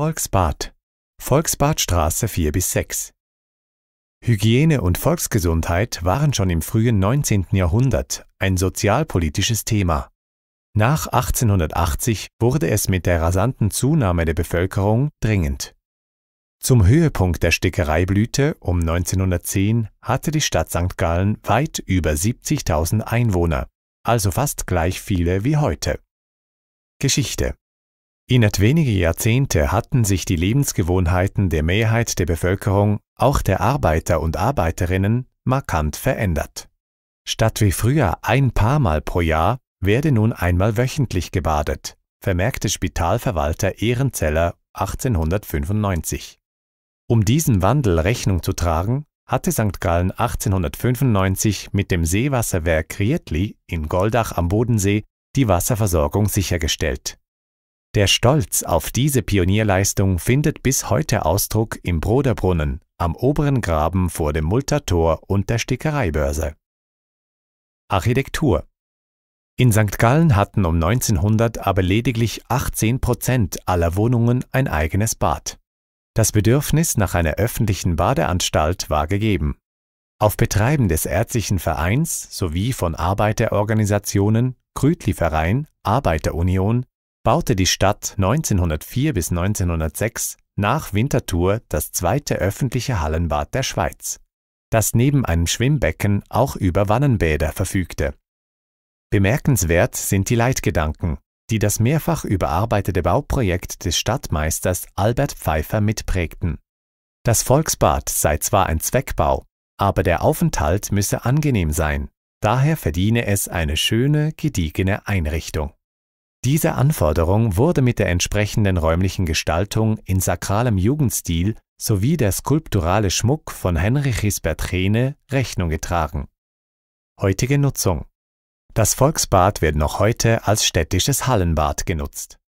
Volksbad. Volksbadstraße 4 bis 6. Hygiene und Volksgesundheit waren schon im frühen 19. Jahrhundert ein sozialpolitisches Thema. Nach 1880 wurde es mit der rasanten Zunahme der Bevölkerung dringend. Zum Höhepunkt der Stickereiblüte um 1910 hatte die Stadt St. Gallen weit über 70.000 Einwohner, also fast gleich viele wie heute. Geschichte Innerhalb weniger Jahrzehnte hatten sich die Lebensgewohnheiten der Mehrheit der Bevölkerung, auch der Arbeiter und Arbeiterinnen, markant verändert. Statt wie früher ein paar Mal pro Jahr werde nun einmal wöchentlich gebadet, vermerkte Spitalverwalter Ehrenzeller 1895. Um diesem Wandel Rechnung zu tragen, hatte St. Gallen 1895 mit dem Seewasserwerk Rietli in Goldach am Bodensee die Wasserversorgung sichergestellt der Stolz auf diese Pionierleistung findet bis heute Ausdruck im Broderbrunnen, am oberen Graben vor dem Multer und der Stickereibörse. Architektur In St. Gallen hatten um 1900 aber lediglich 18 Prozent aller Wohnungen ein eigenes Bad. Das Bedürfnis nach einer öffentlichen Badeanstalt war gegeben. Auf Betreiben des ärztlichen Vereins sowie von Arbeiterorganisationen, Krütli-Verein, Arbeiterunion, baute die Stadt 1904 bis 1906 nach Winterthur das zweite öffentliche Hallenbad der Schweiz, das neben einem Schwimmbecken auch über Wannenbäder verfügte. Bemerkenswert sind die Leitgedanken, die das mehrfach überarbeitete Bauprojekt des Stadtmeisters Albert Pfeiffer mitprägten. Das Volksbad sei zwar ein Zweckbau, aber der Aufenthalt müsse angenehm sein, daher verdiene es eine schöne, gediegene Einrichtung. Diese Anforderung wurde mit der entsprechenden räumlichen Gestaltung in sakralem Jugendstil sowie der skulpturale Schmuck von Henrich Isbert Rehne Rechnung getragen. Heutige Nutzung Das Volksbad wird noch heute als städtisches Hallenbad genutzt